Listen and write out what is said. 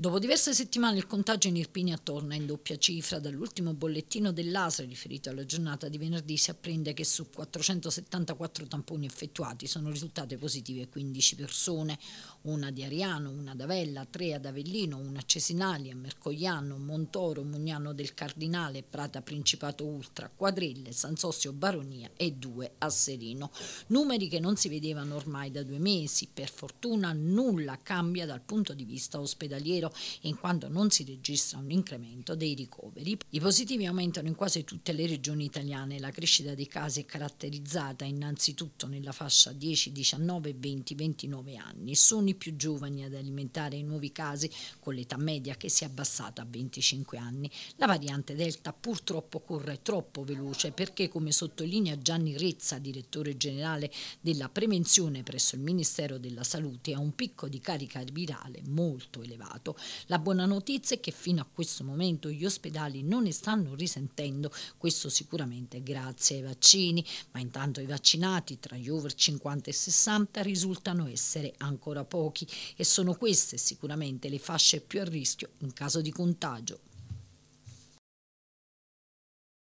Dopo diverse settimane il contagio in Irpinia torna in doppia cifra. Dall'ultimo bollettino dell'ASA riferito alla giornata di venerdì si apprende che su 474 tamponi effettuati sono risultate positive 15 persone, una di Ariano, una ad Avella, tre ad Avellino, una a Cesinali, a Mercogliano, Montoro, Mugnano del Cardinale, Prata Principato Ultra, Quadrille, San Sozio Baronia e due a Serino. Numeri che non si vedevano ormai da due mesi. Per fortuna nulla cambia dal punto di vista ospedaliero in quanto non si registra un incremento dei ricoveri. I positivi aumentano in quasi tutte le regioni italiane. La crescita dei casi è caratterizzata innanzitutto nella fascia 10, 19, 20, 29 anni. Sono i più giovani ad alimentare i nuovi casi con l'età media che si è abbassata a 25 anni. La variante Delta purtroppo corre troppo veloce perché come sottolinea Gianni Rezza, direttore generale della prevenzione presso il Ministero della Salute, ha un picco di carica virale molto elevato la buona notizia è che fino a questo momento gli ospedali non ne stanno risentendo, questo sicuramente grazie ai vaccini, ma intanto i vaccinati tra gli over 50 e 60 risultano essere ancora pochi e sono queste sicuramente le fasce più a rischio in caso di contagio.